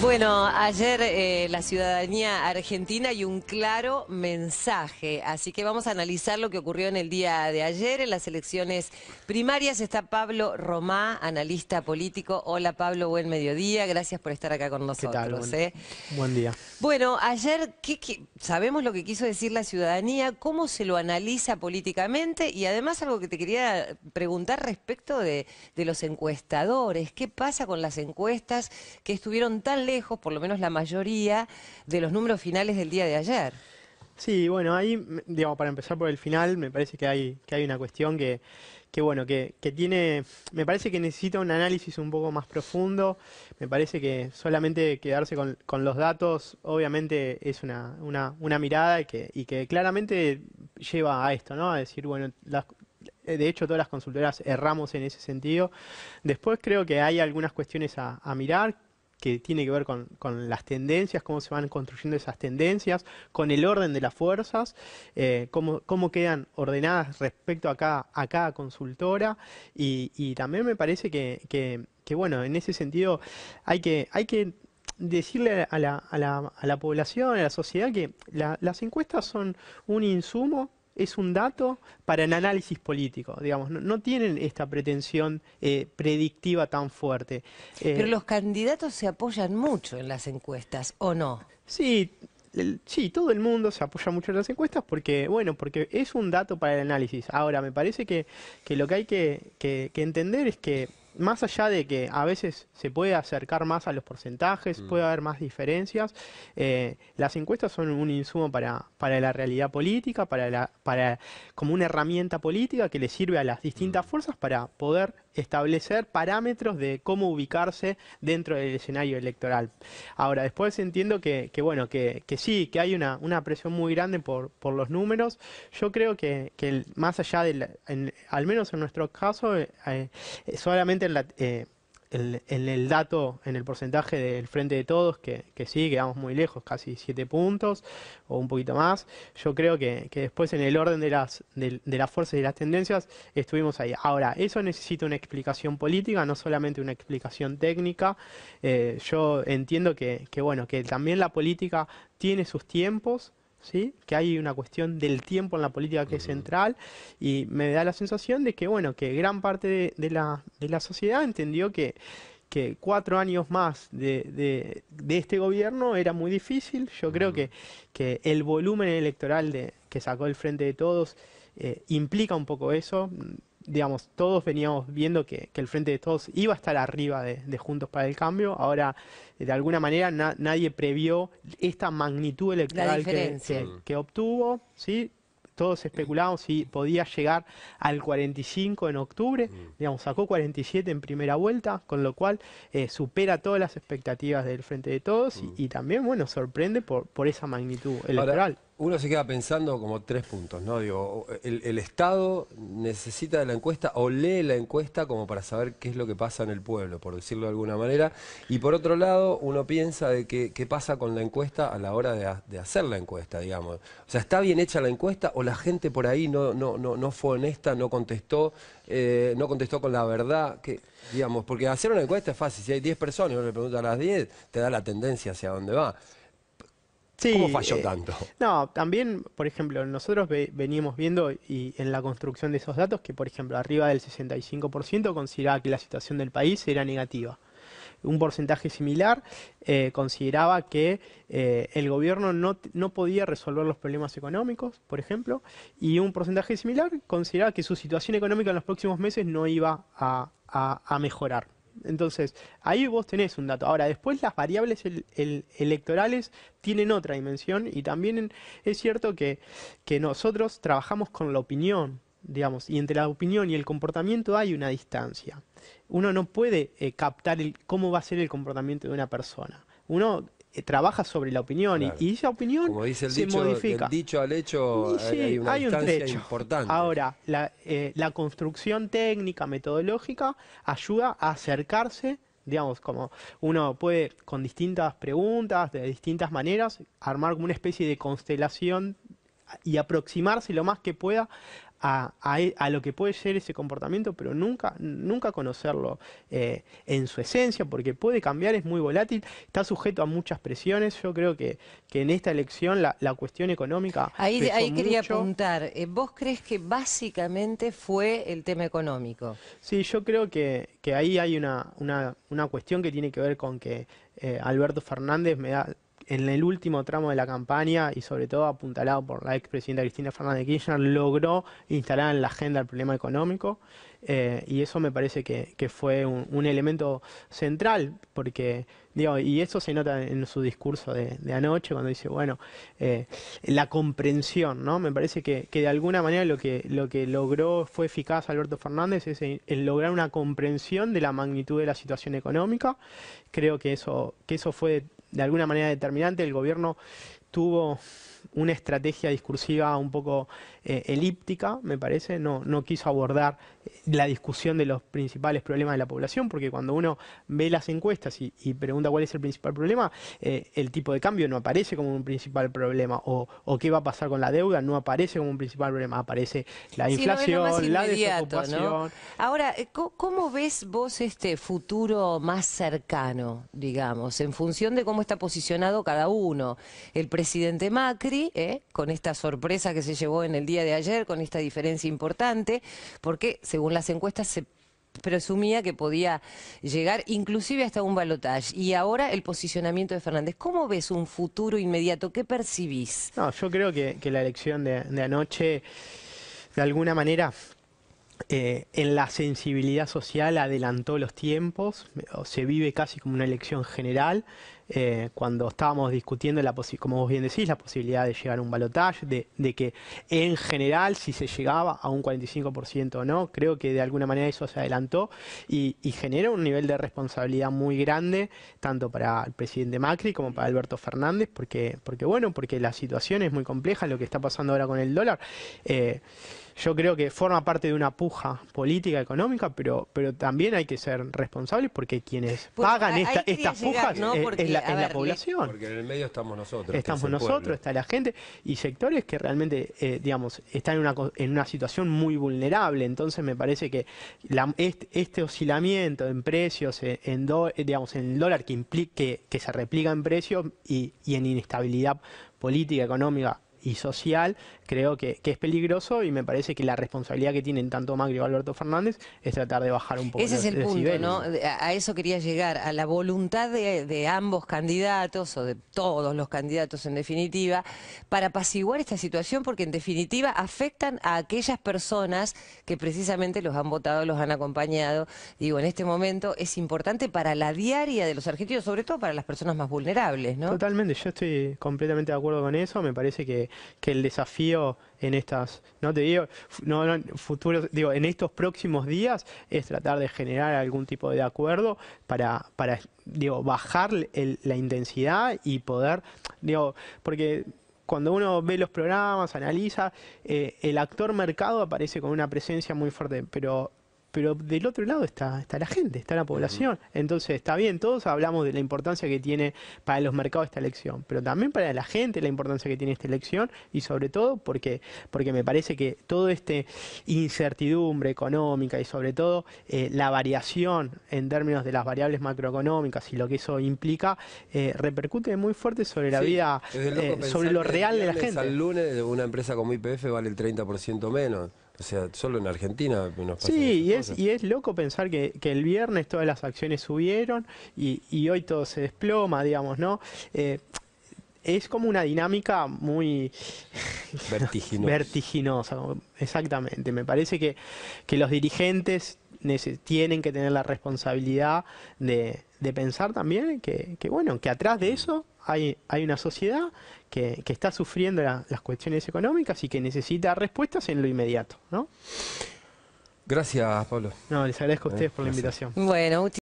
Bueno, ayer eh, la ciudadanía argentina y un claro mensaje, así que vamos a analizar lo que ocurrió en el día de ayer en las elecciones primarias. Está Pablo Romá, analista político. Hola Pablo, buen mediodía, gracias por estar acá con nosotros. ¿Qué tal? Eh. Buen, día. Bueno, ayer sabemos lo que quiso decir la ciudadanía, cómo se lo analiza políticamente y además algo que te quería preguntar respecto de, de los encuestadores, qué pasa con las encuestas que estuvieron tan lejos, por lo menos la mayoría, de los números finales del día de ayer. Sí, bueno, ahí, digamos, para empezar por el final, me parece que hay, que hay una cuestión que, bueno, que, tiene, me parece que necesita un análisis un poco más profundo, me parece que solamente quedarse con, los datos, obviamente es una, mirada y que, claramente lleva a esto, ¿no? A decir, bueno, de hecho todas las consultoras erramos en ese sentido. Después creo que hay algunas cuestiones a mirar, que tiene que ver con, con, las tendencias, cómo se van construyendo esas tendencias, con el orden de las fuerzas, eh, cómo, quedan ordenadas respecto a cada, a cada consultora. Y, también me parece que, bueno, en ese sentido hay que, hay que decirle a la, población, a la sociedad, que las encuestas son un insumo es un dato para el análisis político, digamos, no, tienen esta pretensión eh, predictiva tan fuerte. Eh, Pero los candidatos se apoyan mucho en las encuestas, ¿o no? Sí, sí, todo el mundo se apoya mucho en las encuestas porque, bueno, porque es un dato para el análisis. Ahora, me parece que, lo que hay que entender es que más allá de que a veces se puede acercar más a los porcentajes, mm. puede haber más diferencias, eh, las encuestas son un insumo para, para la realidad política, para la, para, como una herramienta política que le sirve a las distintas mm. fuerzas para poder establecer parámetros de cómo ubicarse dentro del escenario electoral. Ahora, después entiendo que, bueno, que, sí, que hay una, presión muy grande por, por, los números. Yo creo que, que más allá del, al menos en nuestro caso, eh, eh, solamente en la... Eh, el, el, dato en el porcentaje del frente de todos, que, que, sí, quedamos muy lejos, casi siete puntos o un poquito más. Yo creo que, que después en el orden de las, de, las fuerzas y las tendencias estuvimos ahí. Ahora, eso necesita una explicación política, no solamente una explicación técnica. Eh, yo entiendo que, que, bueno, que también la política tiene sus tiempos que hay una cuestión del tiempo en la política que es central y me da la sensación de que, bueno, que gran parte de, la, de la, sociedad entendió que, que cuatro años más de, este gobierno era muy difícil. Yo creo que, el volumen electoral de, que sacó el Frente de Todos eh, implica un poco eso digamos, todos veníamos viendo que, el Frente de Todos iba a estar arriba de, Juntos para el Cambio. Ahora, de alguna manera, nadie previó esta magnitud electoral que, mm. obtuvo, ¿sí? Todos especulábamos si podía llegar al 45 en octubre, mm. digamos, sacó 47 en primera vuelta, con lo cual eh, supera todas las expectativas del Frente de Todos y, mm. también, bueno, sorprende por, por esa magnitud electoral uno se queda pensando como tres puntos, ¿no? Digo, el, Estado necesita de la encuesta o lee la encuesta como para saber qué es lo que pasa en el pueblo, por decirlo de alguna manera. Y por otro lado, uno piensa de qué pasa con la encuesta a la hora de, hacer la encuesta, digamos. O sea, ¿está bien hecha la encuesta o la gente por ahí no, no, fue honesta, no contestó, eh, no contestó con la verdad? Que, digamos, porque hacer una encuesta es fácil. Si hay 10 personas y uno le pregunta a las 10, te da la tendencia hacia dónde va. ¿Cómo falló eh, tanto? No, también, por ejemplo, nosotros veníamos viendo y en la construcción de esos datos que, por ejemplo, arriba del 65% consideraba que la situación del país era negativa. Un porcentaje similar eh, consideraba que eh, el gobierno no, podía resolver los problemas económicos, por ejemplo, y un porcentaje similar consideraba que su situación económica en los próximos meses no iba a, a mejorar. Entonces, ahí vos tenés un dato. Ahora, después las variables electorales tienen otra dimensión y también es cierto que, nosotros trabajamos con la opinión, digamos, y entre la opinión y el comportamiento hay una distancia. Uno no puede eh, captar el, cómo va a ser el comportamiento de una persona. Uno eh, trabaja sobre la opinión y, esa opinión se modifica. dicho al hecho eh, hay, un importante. Ahora, eh, la, construcción técnica, metodológica, ayuda a acercarse digamos, como uno puede con distintas preguntas, de distintas maneras, armar como una especie de constelación y aproximarse lo más que pueda a, lo que puede ser ese comportamiento, pero nunca, nunca conocerlo eh, en su esencia, porque puede cambiar, es muy volátil, está sujeto a muchas presiones. Yo creo que, que en esta elección la, cuestión económica. Ahí, quería preguntar apuntar, eh, ¿vos crees que básicamente fue el tema económico? Sí, yo creo que, ahí hay una, cuestión que tiene que ver con que eh, Alberto Fernández me da en el último tramo de la campaña y sobre todo apuntalado por la expresidenta Cristina Fernández de Kirchner, logró instalar en la agenda el problema económico eh, y eso me parece que, fue un, elemento central porque, digo, y eso se nota en su discurso de, anoche cuando dice, bueno, eh, la comprensión, ¿no? Me parece que, de alguna manera lo que, lo que logró fue eficaz Alberto Fernández es el, lograr una comprensión de la magnitud de la situación económica. Creo que eso, que eso fue de alguna manera determinante. El gobierno tuvo una estrategia discursiva un poco eh, elíptica, me parece, no, no quiso abordar eh, la discusión de los principales problemas de la población, porque cuando uno ve las encuestas y, pregunta cuál es el principal problema, eh, el tipo de cambio no aparece como un principal problema, o, qué va a pasar con la deuda no aparece como un principal problema, aparece la inflación, la desocupación. Ahora, ¿cómo ves vos este futuro más cercano, digamos, en función de cómo está posicionado cada uno? El presidente Macri, ¿eh? con esta sorpresa que se llevó en el día de ayer, con esta diferencia importante, porque según las encuestas se presumía que podía llegar inclusive hasta un balotage. Y ahora el posicionamiento de Fernández. ¿Cómo ves un futuro inmediato? ¿Qué percibís? No, yo creo que, la elección de, anoche, de alguna manera... Eh, en la sensibilidad social adelantó los tiempos, se vive casi como una elección general, eh, cuando estábamos discutiendo, la como vos bien decís, la posibilidad de llegar a un balotaje, de, de, que en general si se llegaba a un 45% o no, creo que de alguna manera eso se adelantó y, genera un nivel de responsabilidad muy grande, tanto para el presidente Macri como para Alberto Fernández, porque, porque bueno, porque la situación es muy compleja, lo que está pasando ahora con el dólar. Eh, yo creo que forma parte de una puja política económica, pero, pero también hay que ser responsables porque quienes pues pagan estas pujas es, la en la población. Porque en el medio estamos nosotros. Estamos nosotros, está la gente y sectores que realmente, eh, digamos, están en una, en una situación muy vulnerable. Entonces me parece que este, oscilamiento en precios, eh, en, eh, digamos, en dólar que, implique, que, se replica en precios y en inestabilidad política, económica, y social, creo que, es peligroso y me parece que la responsabilidad que tienen tanto Macri o Alberto Fernández es tratar de bajar un poco Ese es el punto, ¿no? A eso quería llegar, a la voluntad de, de, ambos candidatos o de todos los candidatos en definitiva, para apaciguar esta situación porque en definitiva afectan a aquellas personas que precisamente los han votado, los han acompañado. Digo, en este momento es importante para la diaria de los argentinos, sobre todo para las personas más vulnerables, ¿no? Totalmente, yo estoy completamente de acuerdo con eso, me parece que que, el desafío en estas, no te digo, no, futuros, digo, en estos próximos días es tratar de generar algún tipo de acuerdo para, para digo, bajar la intensidad y poder, digo, porque cuando uno ve los programas, analiza, eh, el actor mercado aparece con una presencia muy fuerte, pero pero del otro lado está, está la gente, está la población. Entonces, está bien, todos hablamos de la importancia que tiene para los mercados esta elección, pero también para la gente la importancia que tiene esta elección y sobre todo porque, porque me parece que toda esta incertidumbre económica y sobre todo eh, la variación en términos de las variables macroeconómicas y lo que eso implica, eh, repercute muy fuerte sobre la vida, eh, sobre lo real de la gente. Al lunes una empresa como IPF vale el 30% menos. O sea, solo en Argentina Sí, y es, y es loco pensar que, que, el viernes todas las acciones subieron y, y hoy todo se desploma, digamos, ¿no? Eh, es como una dinámica muy vertiginosa. exactamente. Me parece que, los dirigentes tienen que tener la responsabilidad de, pensar también que, bueno, que atrás de eso hay, hay una sociedad que, está sufriendo las cuestiones económicas y que necesita respuestas en lo inmediato, ¿no? Gracias, Pablo. No, les agradezco a ustedes por la invitación. Bueno,